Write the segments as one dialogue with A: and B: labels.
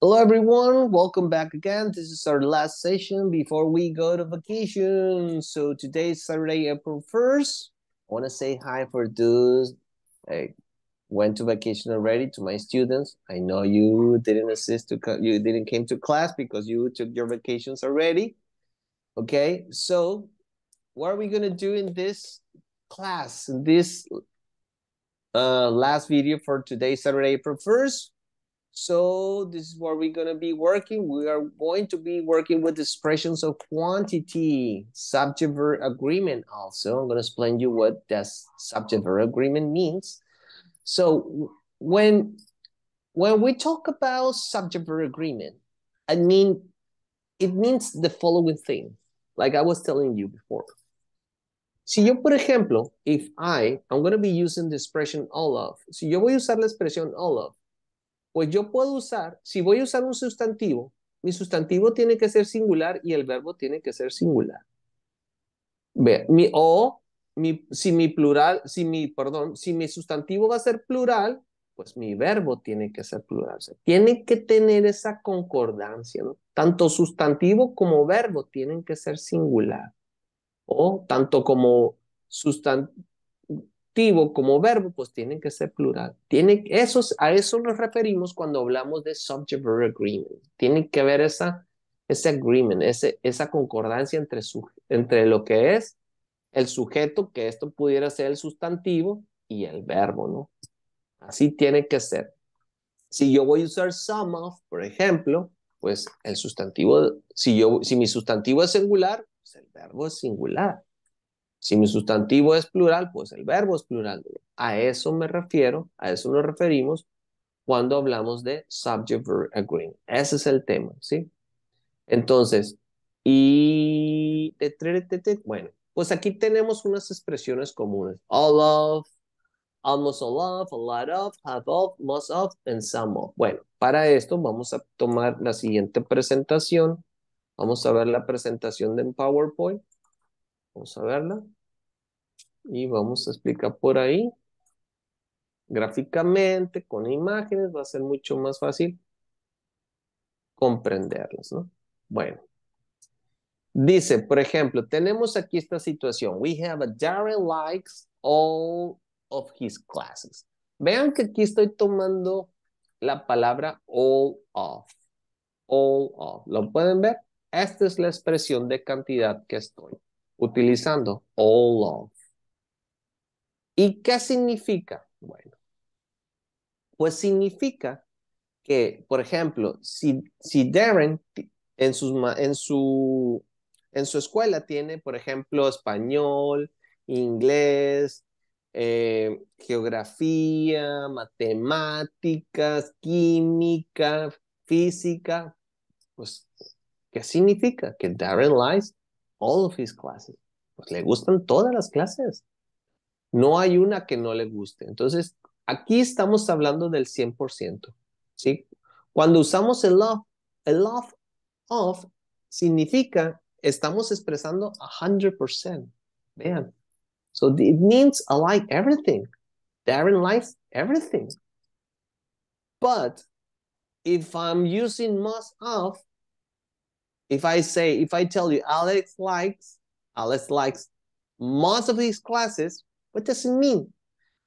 A: Hello, everyone. Welcome back again. This is our last session before we go to vacation. So today is Saturday, April 1st. I want to say hi for those I went to vacation already to my students. I know you didn't assist to you didn't came to class because you took your vacations already. Okay, so what are we gonna do in this class? In this uh, last video for today, Saturday, April 1st? So this is what we're going to be working. We are going to be working with expressions of quantity, subject verb agreement also. I'm going to explain you what does subject verb agreement means. So when, when we talk about subject verb agreement, I mean, it means the following thing, like I was telling you before. Si yo, por ejemplo, if I, I'm going to be using the expression all of. Si yo voy a usar la expresión all of, Pues yo puedo usar, si voy a usar un sustantivo, mi sustantivo tiene que ser singular y el verbo tiene que ser singular. mi, o mi, si mi plural, si mi, perdón, si mi sustantivo va a ser plural, pues mi verbo tiene que ser plural. tiene que tener esa concordancia, ¿no? Tanto sustantivo como verbo tienen que ser singular. O tanto como sustantivo como verbo, pues tienen que ser plural. esos, a eso nos referimos cuando hablamos de subject verb agreement. Tiene que haber esa, ese agreement, ese, esa concordancia entre, entre lo que es el sujeto, que esto pudiera ser el sustantivo, y el verbo, ¿no? Así tiene que ser. Si yo voy a usar some of, por ejemplo, pues el sustantivo, si, yo, si mi sustantivo es singular, pues el verbo es singular. Si mi sustantivo es plural, pues el verbo es plural. A eso me refiero, a eso nos referimos cuando hablamos de subject verb agreement. Ese es el tema, ¿sí? Entonces, y... Bueno, pues aquí tenemos unas expresiones comunes. All of, almost all of, a lot of, have of, most of, and some of. Bueno, para esto vamos a tomar la siguiente presentación. Vamos a ver la presentación de PowerPoint. Vamos a verla y vamos a explicar por ahí. Gráficamente, con imágenes, va a ser mucho más fácil comprenderlos, ¿no? Bueno. Dice, por ejemplo, tenemos aquí esta situación. We have a Darren likes all of his classes. Vean que aquí estoy tomando la palabra all of. All of. ¿Lo pueden ver? Esta es la expresión de cantidad que estoy utilizando. All of. ¿Y qué significa? Bueno, pues significa que, por ejemplo, si, si Darren en, en, su, en su escuela tiene, por ejemplo, español, inglés, eh, geografía, matemáticas, química, física, pues, ¿qué significa? Que Darren likes all of his classes. Pues le gustan todas las clases. No hay una que no le guste. Entonces, aquí estamos hablando del 100%, ¿sí? Cuando usamos el love, el love of significa estamos expresando 100%. Vean. So it means I like everything. Darren likes everything. But if I'm using most of, if I say, if I tell you Alex likes, Alex likes most of these classes, What does it mean?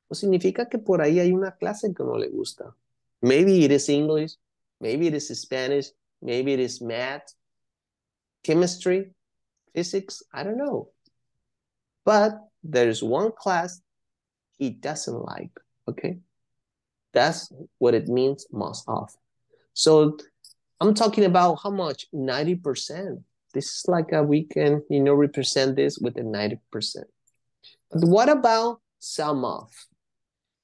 A: O significa que por ahí hay una clase que no le gusta. Maybe it is English, maybe it is Spanish, maybe it is math, chemistry, physics, I don't know. But there's one class he doesn't like, okay? That's what it means most of. So I'm talking about how much? 90%. This is like a weekend, you know, represent this with a 90%. But what about some of?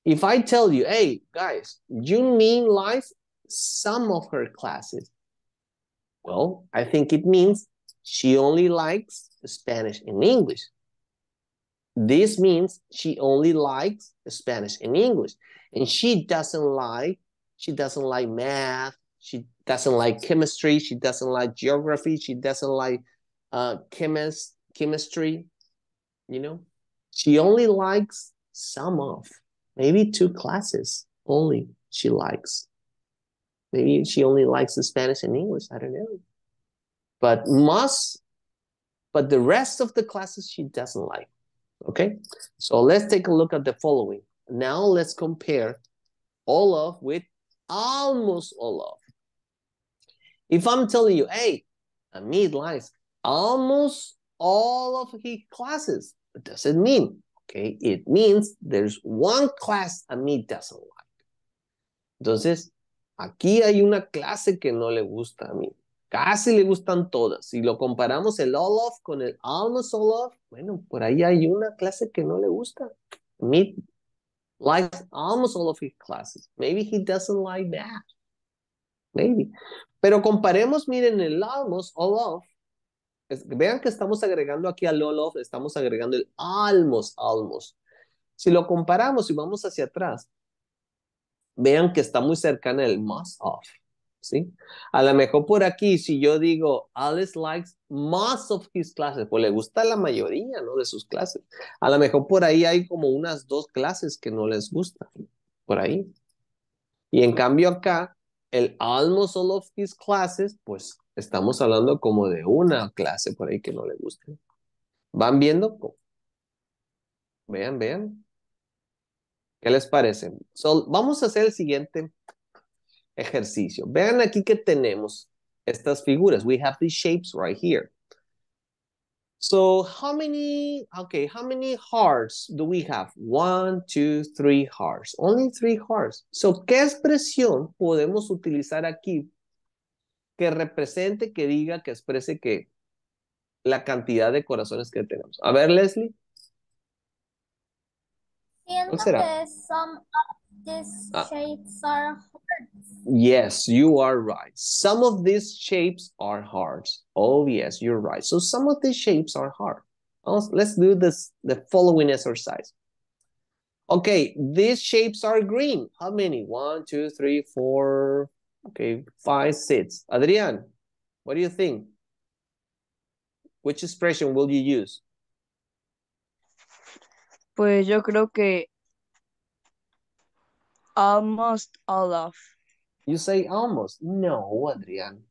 A: If I tell you, hey, guys, you mean like some of her classes. Well, I think it means she only likes Spanish and English. This means she only likes Spanish and English. And she doesn't like, she doesn't like math, she doesn't like chemistry, she doesn't like geography, she doesn't like uh, chemist, chemistry, you know? She only likes some of, maybe two classes only she likes. Maybe she only likes the Spanish and English. I don't know. But must, but the rest of the classes she doesn't like. Okay. So let's take a look at the following. Now let's compare all of with almost all of. If I'm telling you, hey, Amit likes almost all of his classes, What does it mean? Okay, it means there's one class a me doesn't like. Entonces, aquí hay una clase que no le gusta a mí. Casi le gustan todas. Si lo comparamos el all of con el almost all of, bueno, por ahí hay una clase que no le gusta. Me likes almost all of his classes. Maybe he doesn't like that. Maybe. Pero comparemos, miren, el almost all of vean que estamos agregando aquí all of, estamos agregando el almost, almost. Si lo comparamos y vamos hacia atrás, vean que está muy cercana el most of. ¿sí? A lo mejor por aquí, si yo digo, Alice likes most of his classes, pues le gusta la mayoría, ¿no? De sus clases. A lo mejor por ahí hay como unas dos clases que no les gustan, por ahí. Y en cambio acá, el almost all of his classes, pues Estamos hablando como de una clase por ahí que no le guste. ¿Van viendo? Vean, vean. ¿Qué les parece? So, vamos a hacer el siguiente ejercicio. Vean aquí que tenemos estas figuras. We have these shapes right here. So how many, okay, how many hearts do we have? One, two, three hearts. Only three hearts. So, ¿qué expresión podemos utilizar aquí que represente, que diga, que exprese que la cantidad de corazones que tenemos. A ver, Leslie. some of these ah. shapes are hearts. Yes, you are right. Some of these shapes are hearts. Oh, yes, you're right. So some of these shapes are hearts. Let's do this the following exercise. Okay, these shapes are green. How many? One, two, three, four, Okay, five seats. Adrián, what do you think? Which expression will you use? Pues yo creo que almost all of. You say almost. No, Adrián.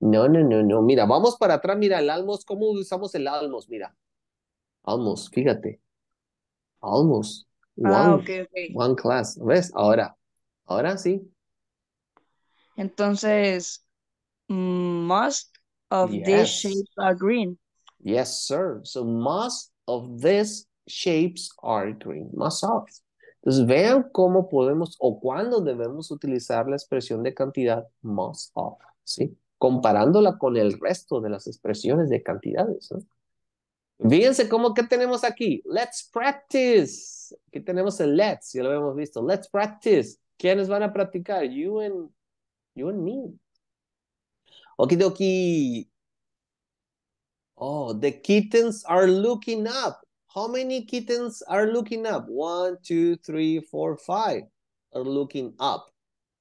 A: No, no, no, no. Mira, vamos para atrás. Mira, el almos. ¿cómo usamos el almos? Mira. Almost, fíjate. Almost. Ah, one, one class. ¿Ves? Ahora. Ahora sí. Entonces, most of these shapes are green. Yes, sir. So most of these shapes are green. Most of. Entonces, vean cómo podemos o cuándo debemos utilizar la expresión de cantidad most of, ¿sí? Comparándola con el resto de las expresiones de cantidades, Fíjense cómo que tenemos aquí. Let's practice. Aquí tenemos el let's, ya lo hemos visto. Let's practice. ¿Quiénes van a practicar? You and You and me. Okie dokie. Oh, the kittens are looking up. How many kittens are looking up? One, two, three, four, five are looking up.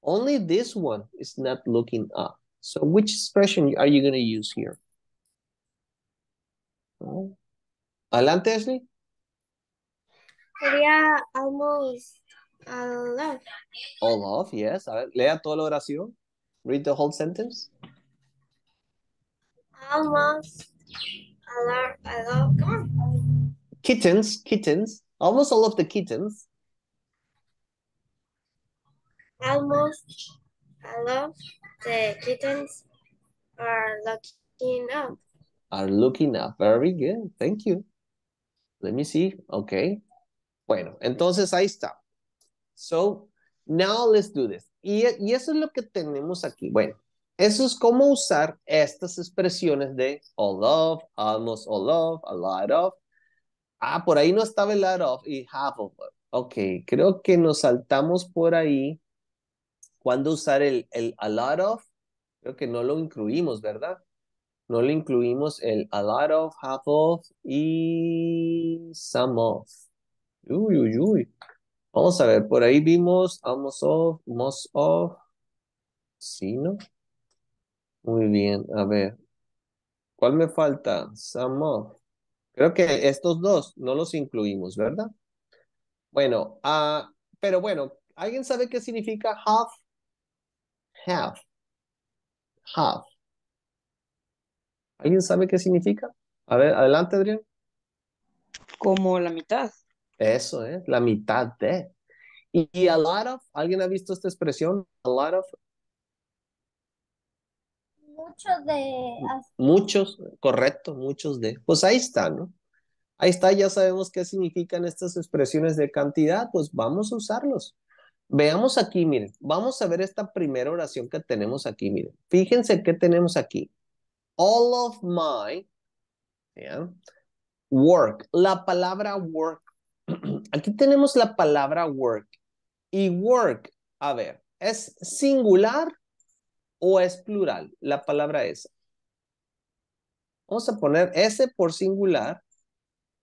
A: Only this one is not looking up. So which expression are you going to use here? Oh. Adelante, Ashley. Sería almost all of. All of, yes. A ver, lea toda la oración. Read the whole sentence. Almost. Alarm, alarm. Kittens, kittens. Almost all of the kittens. Almost all of the kittens are looking up. Are looking up. Very good. Thank you. Let me see. Okay. Bueno, entonces ahí está. So, now let's do this. Y, eso es lo que tenemos aquí. Bueno, eso es cómo usar estas expresiones de all of, almost all of, a lot of. Ah, por ahí no estaba el lot of y half of. Ok, creo que nos saltamos por ahí. ¿Cuándo usar el, el a lot of? Creo que no lo incluimos, ¿verdad? No lo incluimos el a lot of, half of y some of. Uy, uy, uy. Vamos a ver, por ahí vimos almost of, most of. Sí, ¿no? Muy bien, a ver. ¿Cuál me falta? Some of. Creo que estos dos no los incluimos, ¿verdad? Bueno, ah, pero bueno, ¿alguien sabe qué significa half? Half. Half. ¿Alguien sabe qué significa? A ver, adelante, Adrián. Como la mitad. Eso es, la mitad de. Y, a lot of, ¿alguien ha visto esta expresión? A lot of muchos de... Muchos, correcto, muchos de. Pues ahí está, ¿no? Ahí está, ya sabemos qué significan estas expresiones de cantidad, pues vamos a usarlos. Veamos aquí, miren, vamos a ver esta primera oración que tenemos aquí, miren. Fíjense qué tenemos aquí. All of my yeah, work. La palabra work Aquí tenemos la palabra work. Y work, a ver, ¿es singular o es plural la palabra esa? Vamos a poner S por singular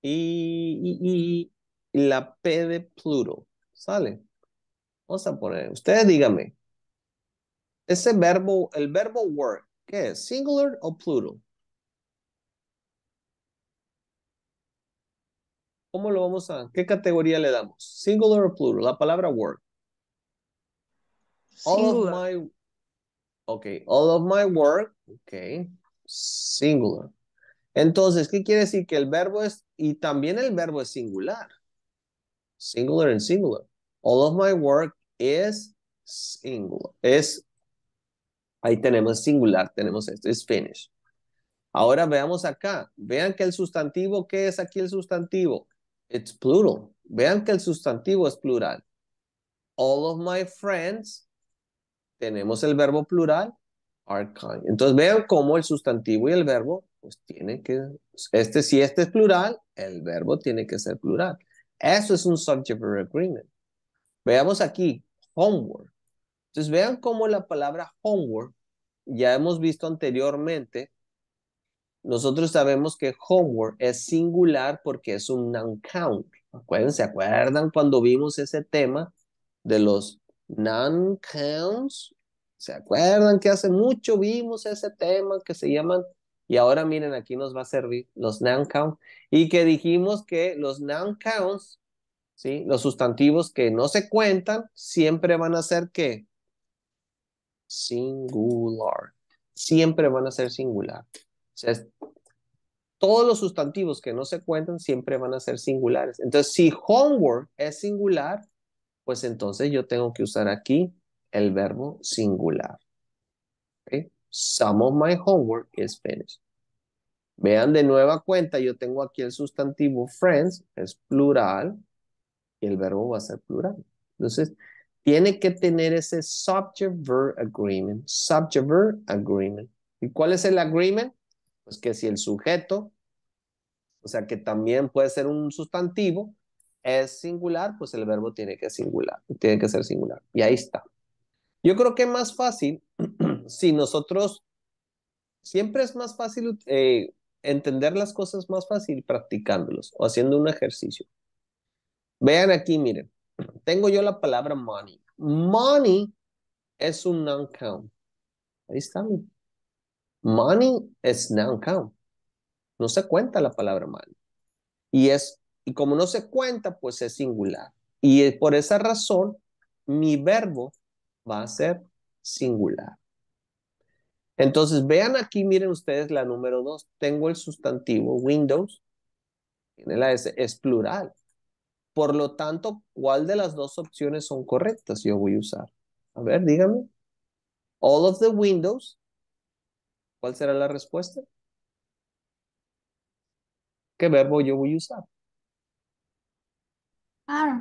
A: y, la P de plural. ¿Sale? Vamos a poner, ustedes díganme. Ese verbo, el verbo work, ¿qué es? ¿Singular o plural? ¿Cómo lo vamos a...? ¿Qué categoría le damos? Singular o plural, la palabra word. Singular. All of my... Ok, all of my work. Ok, singular. Entonces, ¿qué quiere decir? Que el verbo es... Y también el verbo es singular. Singular and singular. All of my work is singular. Es... Ahí tenemos singular, tenemos esto, es finish. Ahora veamos acá. Vean que el sustantivo, ¿qué es aquí el sustantivo? It's plural. Vean que el sustantivo es plural. All of my friends, tenemos el verbo plural, are kind. Entonces vean cómo el sustantivo y el verbo, pues tienen que, este si este es plural, el verbo tiene que ser plural. Eso es un subject agreement. Veamos aquí, homework. Entonces vean cómo la palabra homework, ya hemos visto anteriormente, nosotros sabemos que homework es singular porque es un non count. ¿Se ¿acuerdan cuando vimos ese tema de los non counts? ¿Se acuerdan que hace mucho vimos ese tema que se llaman? Y ahora miren, aquí nos va a servir los noun counts. Y que dijimos que los noun counts, ¿sí? los sustantivos que no se cuentan, siempre van a ser ¿qué? Singular. Siempre van a ser singular sea, todos los sustantivos que no se cuentan siempre van a ser singulares. Entonces, si homework es singular, pues entonces yo tengo que usar aquí el verbo singular. Some of my homework is finished. Vean de nueva cuenta, yo tengo aquí el sustantivo friends, es plural, y el verbo va a ser plural. Entonces, tiene que tener ese subject-verb agreement. Subject-verb agreement. ¿Y cuál es el agreement? pues que si el sujeto, o sea, que también puede ser un sustantivo, es singular, pues el verbo tiene que singular, tiene que ser singular. Y ahí está. Yo creo que es más fácil si nosotros siempre es más fácil eh, entender las cosas más fácil practicándolos o haciendo un ejercicio. Vean aquí, miren, tengo yo la palabra money. Money es un non count. Ahí está. Money es noun count. No se cuenta la palabra money. Y, es, y como no se cuenta, pues es singular. Y por esa razón, mi verbo va a ser singular. Entonces, vean aquí, miren ustedes la número dos. Tengo el sustantivo Windows. Tiene la S, es plural. Por lo tanto, ¿cuál de las dos opciones son correctas? Yo voy a usar. A ver, dígame. All of the windows ¿Cuál será la respuesta? ¿Qué verbo yo voy a usar? Are.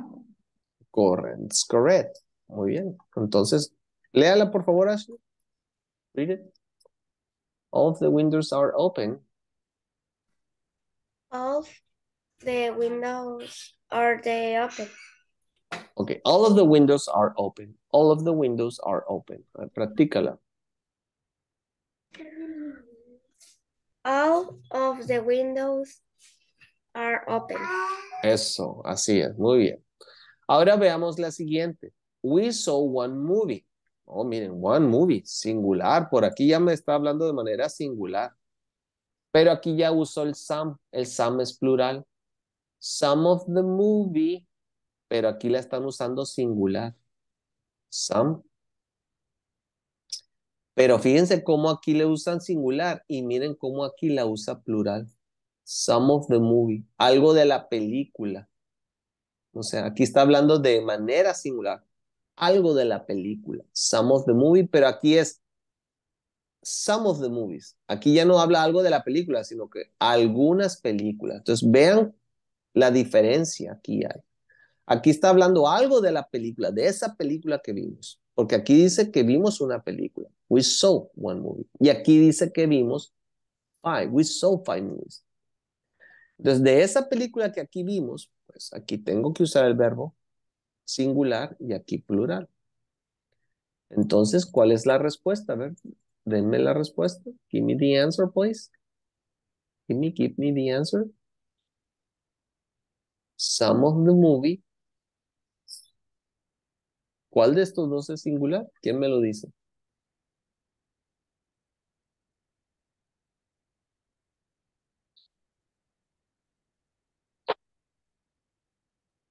A: Correct. Muy bien. Entonces, léala por favor, así. Read it. All the windows are open. All the windows are they open. Okay, all of the windows are open. All of the windows are open. Practícala. All of the windows are open. Eso, así es, muy bien. Ahora veamos la siguiente. We saw one movie. Oh, miren, one movie, singular. Por aquí ya me está hablando de manera singular. Pero aquí ya usó el some. El some es plural. Some of the movie, pero aquí la están usando singular. Some pero fíjense cómo aquí le usan singular y miren cómo aquí la usa plural. Some of the movie, algo de la película. O sea, aquí está hablando de manera singular, algo de la película. Some of the movie, pero aquí es some of the movies. Aquí ya no habla algo de la película, sino que algunas películas. Entonces vean la diferencia aquí hay. Aquí está hablando algo de la película, de esa película que vimos, porque aquí dice que vimos una película. We saw one movie. Y aquí dice que vimos five. We saw five movies. Entonces, de esa película que aquí vimos, pues aquí tengo que usar el verbo singular y aquí plural. Entonces, ¿cuál es la respuesta? A ver, denme la respuesta. Give me the answer, please. Give me, give me the answer. Some of the movie ¿Cuál de estos dos es singular? ¿Quién me lo dice?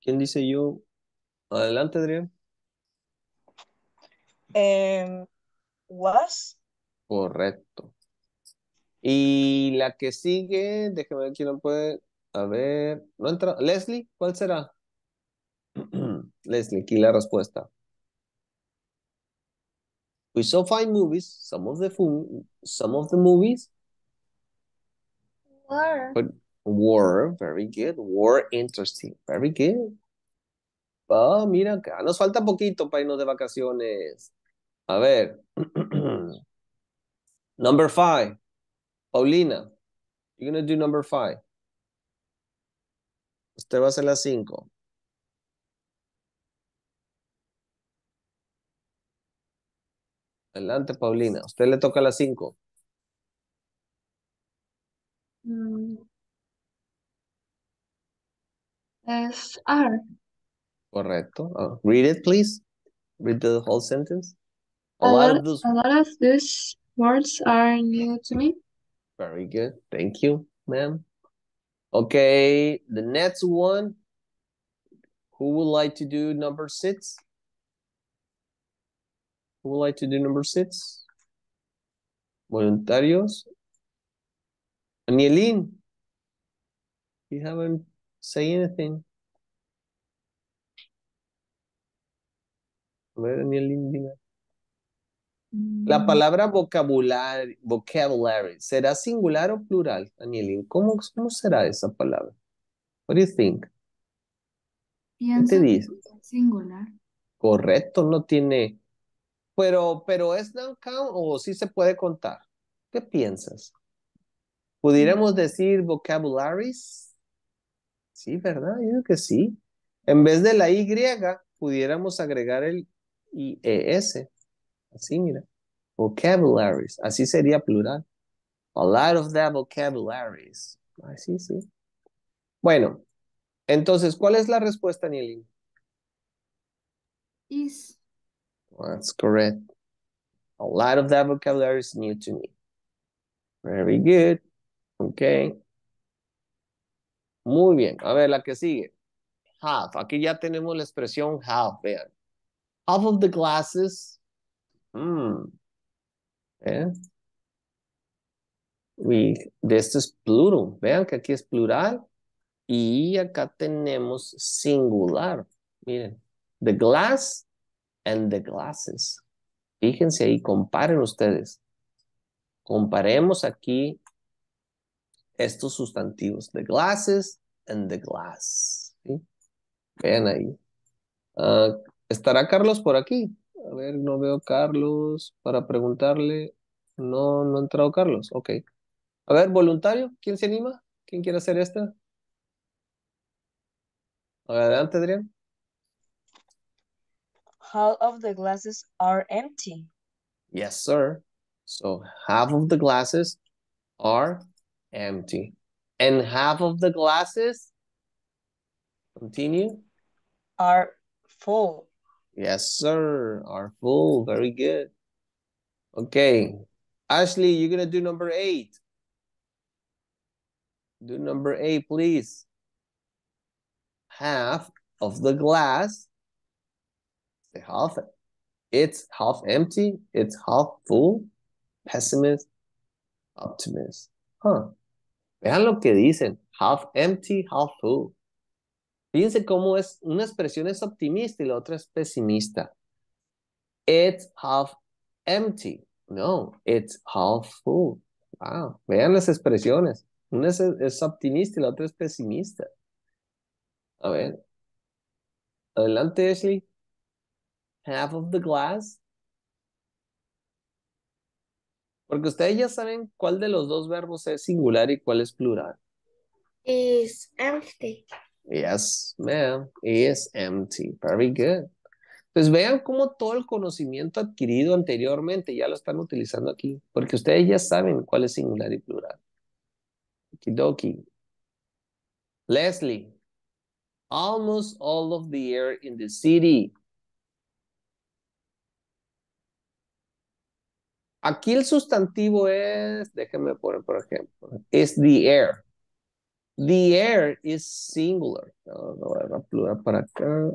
A: ¿Quién dice yo? Adelante, Adrián. Em, was. Correcto. Y la que sigue, déjeme ver quién lo puede. A ver, no entra. Leslie, ¿cuál será? Leslie, aquí la respuesta we saw five movies. Some of the some of the movies War. but very good. War. interesting. Very good. Ah, mira acá. Nos falta poquito para irnos de vacaciones. A ver. number five. Paulina, you're gonna do number five. Usted va a hacer las cinco. Adelante, Paulina. ¿A usted le toca las 5? Mm. Es Correcto. Uh, read it, please. Read the whole sentence. A, a, lot, those... a lot of these words are new to me. Very good. Thank you, ma'am. Okay, the next one. Who would like to do number six? Who would like to do number six? Voluntarios. Anielin, you haven't say anything. A ver, Anielin, dime. La mm. palabra vocabulario, vocabulary, ¿será singular o plural, Danielín? ¿Cómo, ¿Cómo, será esa palabra? What do you think? ¿Qué te dice? Singular. Correcto, no tiene pero, pero ¿es count o sí se puede contar? ¿Qué piensas? ¿Pudiéramos mm. decir vocabularies? Sí, ¿verdad? Yo creo que sí. En vez de la Y, pudiéramos agregar el IES. Así, mira. Vocabularies. Así sería plural. A lot of that vocabularies. Así, sí. Bueno, entonces, ¿cuál es la respuesta, Nilin? Is. That's correct. A lot of that vocabulary is new to me. Very good. Okay. Muy bien. A ver, la que sigue. Half. Aquí ya tenemos la expresión half. Vean. Half of the glasses. Mmm. Vean. de esto es plural. Vean que aquí es plural. Y acá tenemos singular. Miren. The glass and the glasses. Fíjense ahí, comparen ustedes. Comparemos aquí estos sustantivos, the glasses and the glass. Vean ahí. Ah, ¿Estará Carlos por aquí? A ver, no veo Carlos para preguntarle. No, no ha entrado Carlos. Ok. A ver, voluntario, ¿quién se anima? ¿Quién quiere hacer esta? Adelante, Adrián. half of the glasses are empty. Yes, sir. So half of the glasses are empty. And half of the glasses, continue. Are full. Yes, sir. Are full. Very good. Okay. Ashley, you're going to do number eight. Do number eight, please. Half of the glass half it's half empty, it's half full, pessimist, optimist. Vean lo que dicen, half empty, half full. Fíjense cómo es, una expresión es optimista y la otra es pesimista. It's half empty. No, it's half full. Wow. Vean las expresiones. Una es, es optimista y la otra es pesimista. A ver. Adelante, Ashley half of the glass, Porque ustedes ya saben cuál de los dos verbos es singular y cuál es plural. Is empty. Yes, ma'am. Is empty. Very good. Entonces pues vean cómo todo el conocimiento adquirido anteriormente ya lo están utilizando aquí, porque ustedes ya saben cuál es singular y plural. Kidoki. Leslie. Almost all of the air in the city Aquí el sustantivo es, déjenme poner por ejemplo, es the air. The air is singular. voy a plural para acá.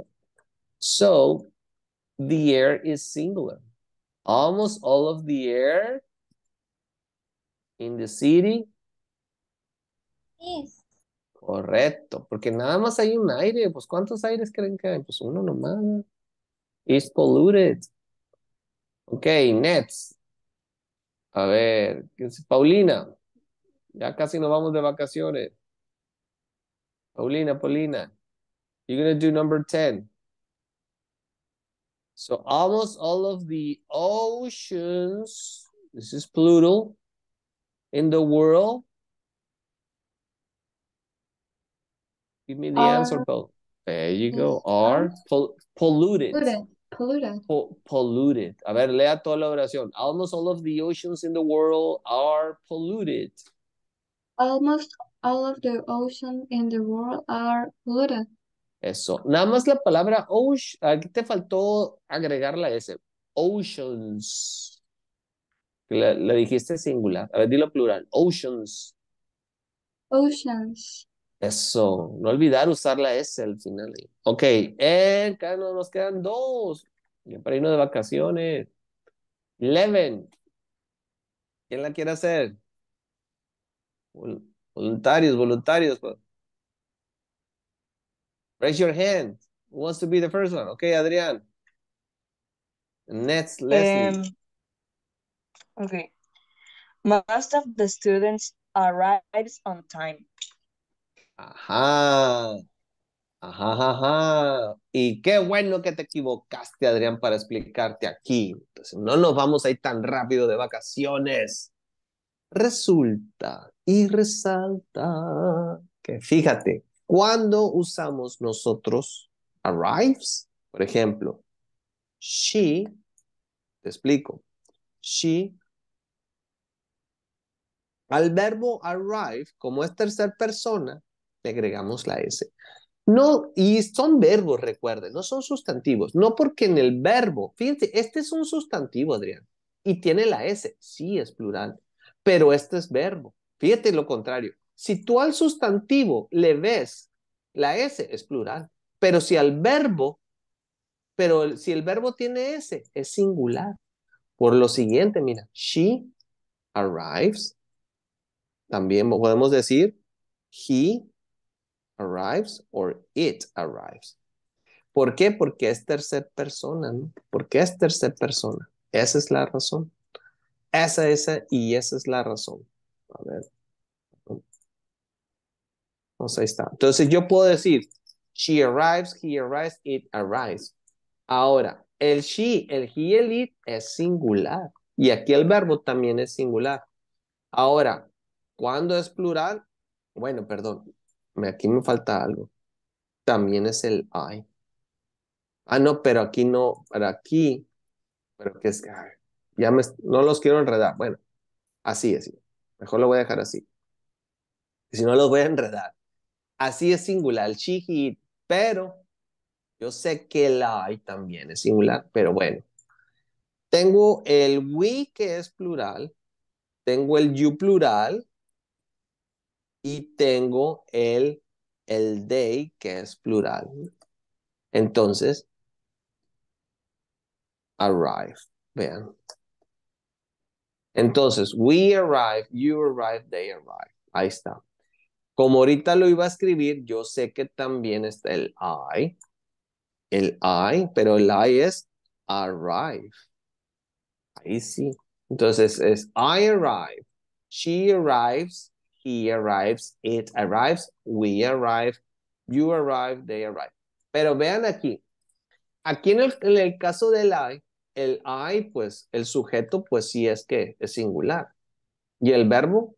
A: So, the air is singular. Almost all of the air in the city. is. Correcto, porque nada más hay un aire. Pues, ¿cuántos aires creen que hay? Pues uno nomás. It's polluted. Ok, next. A ver, Paulina, ya casi nos vamos de vacaciones. Paulina, Paulina, you're going to do number 10. So almost all of the oceans, this is plural, in the world. Give me the answer, Paul. There you go. Are pol polluted. polluted. Polluted. polluted. A ver, lea toda la oración. Almost all of the oceans in the world are polluted. Almost all of the oceans in the world are polluted. Eso. Nada más la palabra ocean. Aquí te faltó agregar la S. Oceans. La, la dijiste singular. A ver, dilo plural. Oceans. Oceans. Eso, no olvidar usar la S al final. Ok, acá acá nos quedan dos. Ya para irnos de vacaciones. Eleven. ¿Quién la quiere hacer? Voluntarios, voluntarios. Pues. Raise your hand. Who wants to be the first one? Okay, Adrián. Next, Leslie. Em, okay. Most of the students arrives on time. Ajá. Ajá, ajá. Y qué bueno que te equivocaste, Adrián, para explicarte aquí. Entonces, pues, no nos vamos a ir tan rápido de vacaciones. Resulta y resalta que fíjate, cuando usamos nosotros arrives, por ejemplo, she, te explico, she, al verbo arrive, como es tercer persona, le agregamos la S. No, y son verbos, recuerden, no son sustantivos. No porque en el verbo, fíjense, este es un sustantivo, Adrián, y tiene la S, sí es plural, pero este es verbo. Fíjate lo contrario. Si tú al sustantivo le ves la S, es plural, pero si al verbo, pero si el verbo tiene S, es singular. Por lo siguiente, mira, she arrives. También podemos decir he arrives or it arrives. ¿Por qué? Porque es tercer persona, ¿no? Porque es tercer persona. Esa es la razón. Esa, esa y esa es la razón. A ver. Entonces pues está. Entonces yo puedo decir, she arrives, he arrives, it arrives. Ahora, el she, el he, el it es singular. Y aquí el verbo también es singular. Ahora, cuando es plural? Bueno, perdón aquí me falta algo. También es el I. Ah, no, pero aquí no, Para aquí, pero que es ya me, no los quiero enredar. Bueno, así, es. Mejor lo voy a dejar así. Si no, los voy a enredar. Así es singular, el pero yo sé que el I también es singular, pero bueno. Tengo el we que es plural, tengo el you plural, y tengo el, el day que es plural. Entonces, arrive. Vean. Entonces, we arrive, you arrive, they arrive. Ahí está. Como ahorita lo iba a escribir, yo sé que también está el I. El I, pero el I es arrive. Ahí sí. Entonces es I arrive, she arrives, he arrives, it arrives, we arrive, you arrive, they arrive. Pero vean aquí, aquí en el, caso del I, el I, pues el sujeto, pues sí es que es singular. Y el verbo,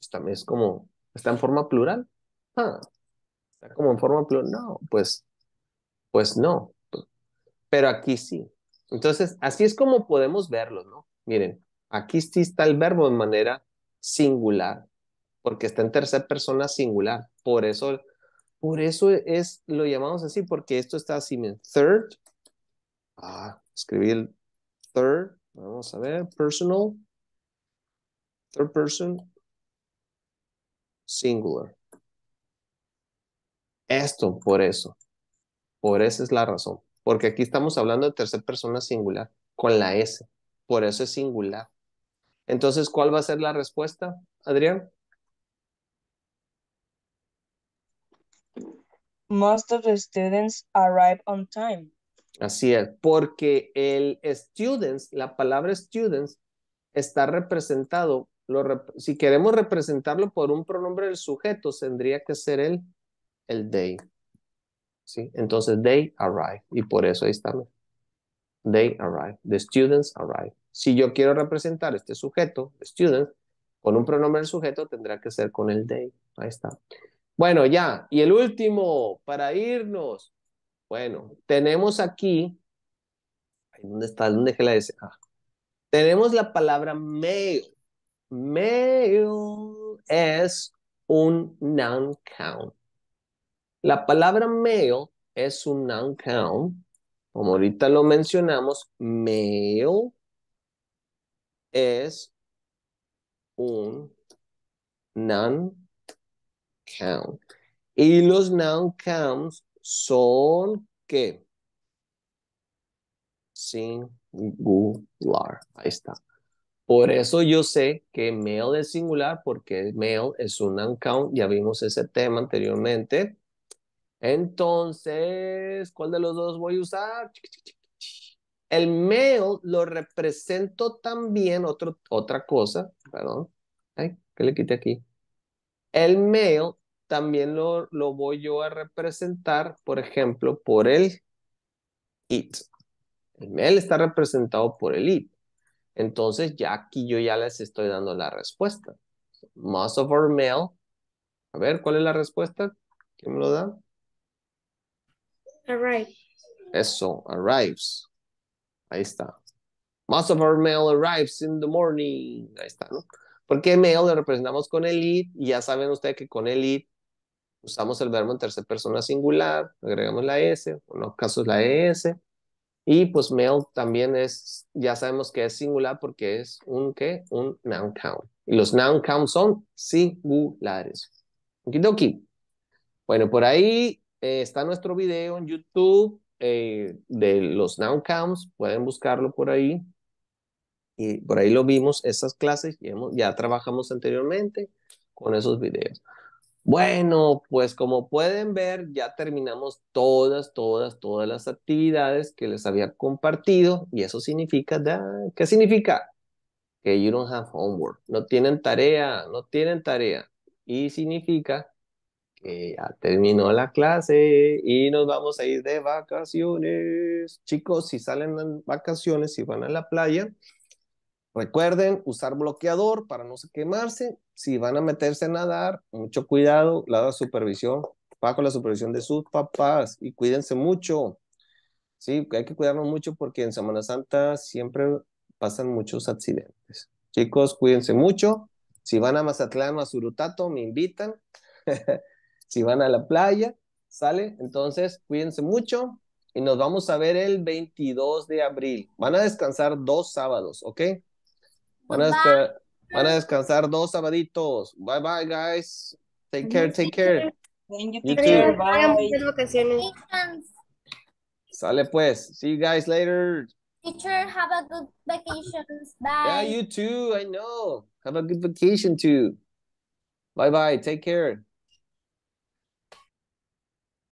A: pues, también es como, está en forma plural. Ah, está como en forma plural. No, pues, pues no. Pero aquí sí. Entonces, así es como podemos verlo, ¿no? Miren, aquí sí está el verbo de manera singular, porque está en tercera persona singular. Por eso, por eso es, lo llamamos así, porque esto está así, third. Ah, escribí el third, vamos a ver, personal, third person, singular. Esto, por eso. Por eso es la razón. Porque aquí estamos hablando de tercera persona singular, con la S. Por eso es singular. Entonces, ¿cuál va a ser la respuesta, Adrián? Most of the students arrive on time. Así es, porque el students, la palabra students, está representado, si queremos representarlo por un pronombre del sujeto, tendría que ser el, el they. ¿Sí? Entonces, they arrive, y por eso ahí está. They arrive, the students arrive. Si yo quiero representar este sujeto, student, con un pronombre del sujeto, tendrá que ser con el they. Ahí está. Bueno, ya. Y el último, para irnos. Bueno, tenemos aquí. ¿Dónde está? ¿Dónde dejé la S? Tenemos la palabra mail. Mail es un noun count. La palabra mail es un noun count. Como ahorita lo mencionamos, mail es un noun count. Y los noun counts son que Singular. Ahí está. Por eso yo sé que mail es singular porque mail es un noun count. Ya vimos ese tema anteriormente. Entonces, ¿cuál de los dos voy a usar? El mail lo represento también, otro, otra cosa, perdón, Ay, le quité aquí? El mail también lo, lo voy yo a representar, por ejemplo, por el it. El mail está representado por el it. Entonces ya aquí yo ya les estoy dando la respuesta. Most of our mail, A ver, ¿cuál es la respuesta? ¿Quién me lo da? Arrive. Eso, arrives. Ahí está. Most of our mail arrives in the morning. Ahí está, ¿no? Porque mail lo representamos con el it y ya saben ustedes que con el it usamos el verbo en tercera persona singular, agregamos la S, en los este casos la S. Y pues mail también es, ya sabemos que es singular porque es un que un noun count. Y los noun counts son singulares. Okidoki. Bueno, por ahí eh, está nuestro video en YouTube. Eh, de los counts pueden buscarlo por ahí. Y por ahí lo vimos, esas clases ya, trabajamos anteriormente con esos videos. Bueno, pues como pueden ver, ya terminamos todas, todas, todas las actividades que les había compartido y eso significa, ¿qué significa? Que you don't have homework, no tienen tarea, no tienen tarea y significa que ya terminó la clase y nos vamos a ir de vacaciones. Chicos, si salen en vacaciones, si van a la playa, recuerden usar bloqueador para no quemarse. Si van a meterse a nadar, mucho cuidado, la supervisión, bajo la supervisión de sus papás y cuídense mucho. Sí, hay que cuidarnos mucho porque en Semana Santa siempre pasan muchos accidentes. Chicos, cuídense mucho. Si van a Mazatlán o a Surutato, me invitan. si van a la playa, ¿sale? Entonces, cuídense mucho y nos vamos a ver el 22 de abril. Van a descansar dos sábados, ¿ok? Van a, descansar dos sábados. Bye bye, guys. Take care, take care. You too. Bye. Sale pues. See you guys later. Teacher, have a good vacation. Bye. Yeah, you too. I know. Have a good vacation too. Bye bye. Take care.